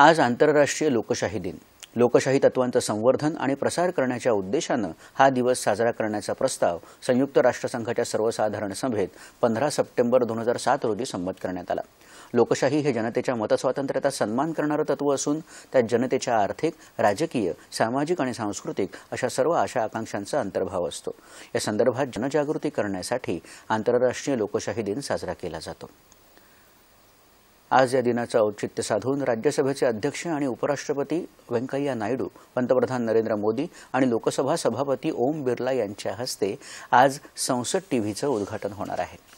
आज आंतरराष्ट्रीय लोकशाही दिन लोकशाही तत्वांचं संवर्धन आणि प्रसार करण्याच्या उद्देशानं हा दिवस साजरा करण्याचा प्रस्ताव संयुक्त राष्ट्रसंघाच्या सर्वसाधारण सभेत पंधरा सप्टेंबर दोन हजार सात रोजी संमत करण्यात आला लोकशाही हे जनतेच्या मतस्वातंत्र्याचा सन्मान करणारं तत्व असून त्यात जनतेच्या आर्थिक राजकीय सामाजिक आणि सांस्कृतिक अशा सर्व आशा आकांक्षांचा अंतर्भाव असतो या संदर्भात जनजागृती करण्यासाठी आंतरराष्ट्रीय लोकशाही दिन साजरा केला जातो आज या दिनाचं औचित्य साधून राज्यसभेचे अध्यक्ष आणि उपराष्ट्रपती व्यंकय्या नायडू पंतप्रधान नरेंद्र मोदी आणि लोकसभा सभापती ओम बिर्ला यांच्या हस्ते आज संसद टीव्हीचं उद्घाटन होणार आहे